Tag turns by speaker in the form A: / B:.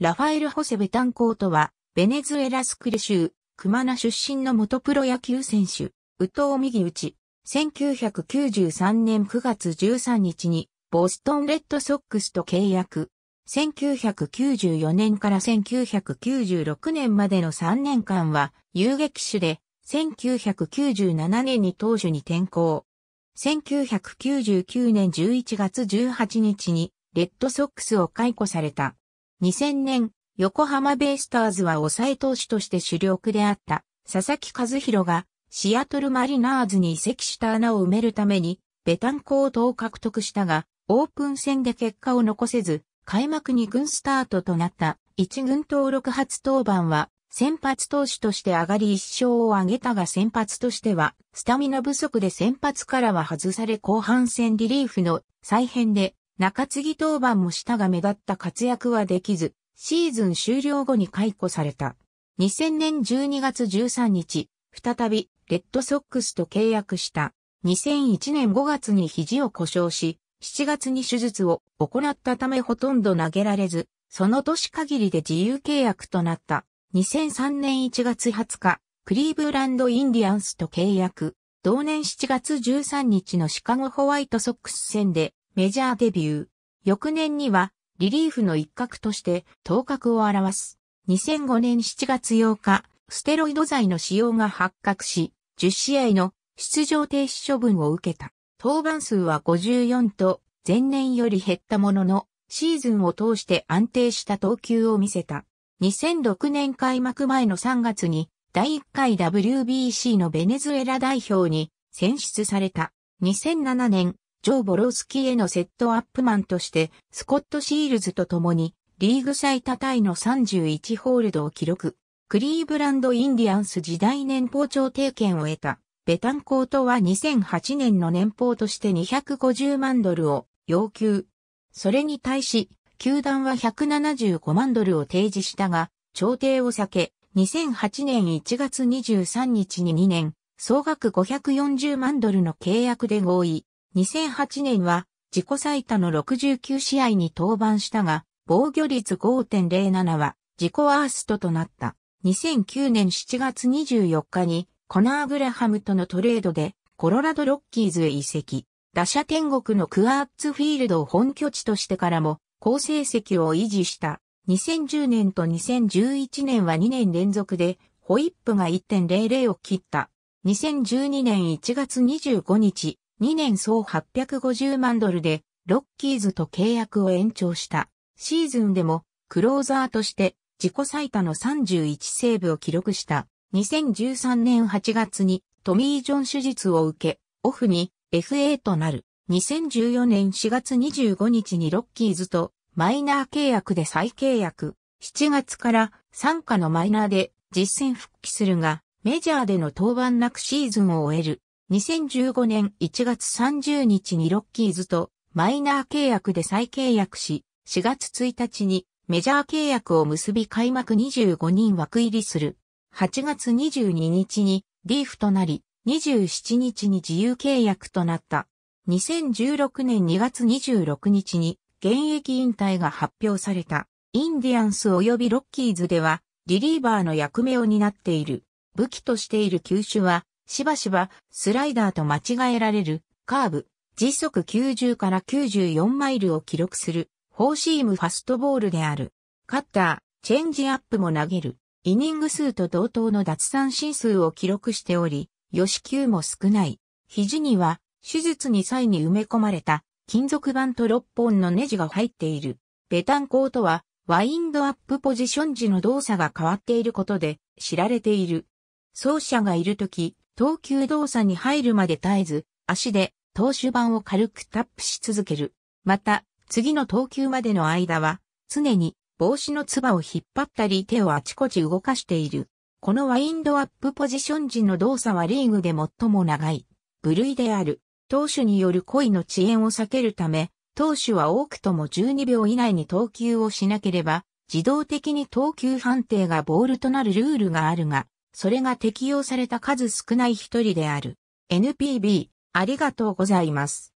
A: ラファエル・ホセ・ベタンコートは、ベネズエラスクル州、クマナ出身の元プロ野球選手、ウトウギウチ。1993年9月13日に、ボストンレッドソックスと契約。1994年から1996年までの3年間は遊撃手で、1997年に投手に転向。1999年11月18日にレッドソックスを解雇された。2000年、横浜ベイスターズは抑え投手として主力であった佐々木和弘がシアトルマリナーズに移籍した穴を埋めるためにベタンコートを獲得したがオープン戦で結果を残せず開幕2軍スタートとなった1軍登録初登板は先発投手として上がり1勝を挙げたが先発としてはスタミナ不足で先発からは外され後半戦リリーフの再編で中継ぎ登板もしたが目立った活躍はできず、シーズン終了後に解雇された。2000年12月13日、再びレッドソックスと契約した。2001年5月に肘を故障し、7月に手術を行ったためほとんど投げられず、その年限りで自由契約となった。2003年1月20日、クリーブランドインディアンスと契約。同年7月13日のシカゴホワイトソックス戦でメジャーデビュー。翌年には、リリーフの一角として頭角を表す。2005年7月8日、ステロイド剤の使用が発覚し、10試合の出場停止処分を受けた。登板数は54と前年より減ったものの、シーズンを通して安定した投球を見せた。2006年開幕前の3月に第1回 WBC のベネズエラ代表に選出された。2007年ジョー・ボロースキーへのセットアップマンとして、スコット・シールズと共に、リーグ最多タイの31ホールドを記録。クリーブランド・インディアンス時代年俸調停権を得た。ベタンコートは2008年の年俸として250万ドルを要求。それに対し、球団は175万ドルを提示したが、調停を避け、2008年1月23日に2年、総額540万ドルの契約で合意。2008年は自己最多の69試合に登板したが、防御率5.07は自己ワーストとなった。2009年7月24日にコナー・グラハムとのトレードでコロラド・ロッキーズへ移籍。打者天国のクアーツフィールドを本拠地としてからも好成績を維持した。2010年と2011年は2年連続でホイップが1.00を切った。2012年1月25日、2年総850万ドルで、ロッキーズと契約を延長した。シーズンでも、クローザーとして、自己最多の31セーブを記録した。2013年8月に、トミー・ジョン手術を受け、オフに FA となる。2014年4月25日にロッキーズとマイナー契約で再契約。7月から参加のマイナーで実戦復帰するが、メジャーでの登板なくシーズンを終える。2015年1月30日にロッキーズとマイナー契約で再契約し、4月1日にメジャー契約を結び開幕25人枠入りする。8月22日にリーフとなり、27日に自由契約となった。2016年2月26日に現役引退が発表された。インディアンス及びロッキーズではリリーバーの役目を担っている。武器としている球種はしばしばスライダーと間違えられるカーブ、時速90から94マイルを記録するフォーシームファストボールである。カッター、チェンジアップも投げる。イニング数と同等の奪三振数を記録しており、予死球も少ない。肘には手術に際に埋め込まれた金属板と6本のネジが入っている。ベタンコートはワインドアップポジション時の動作が変わっていることで知られている。走者がいるとき、投球動作に入るまで絶えず、足で投手板を軽くタップし続ける。また、次の投球までの間は、常に帽子のつばを引っ張ったり手をあちこち動かしている。このワインドアップポジション時の動作はリーグで最も長い部類である。投手による恋の遅延を避けるため、投手は多くとも12秒以内に投球をしなければ、自動的に投球判定がボールとなるルールがあるが、それが適用された数少ない一人である。NPB、ありがとうございます。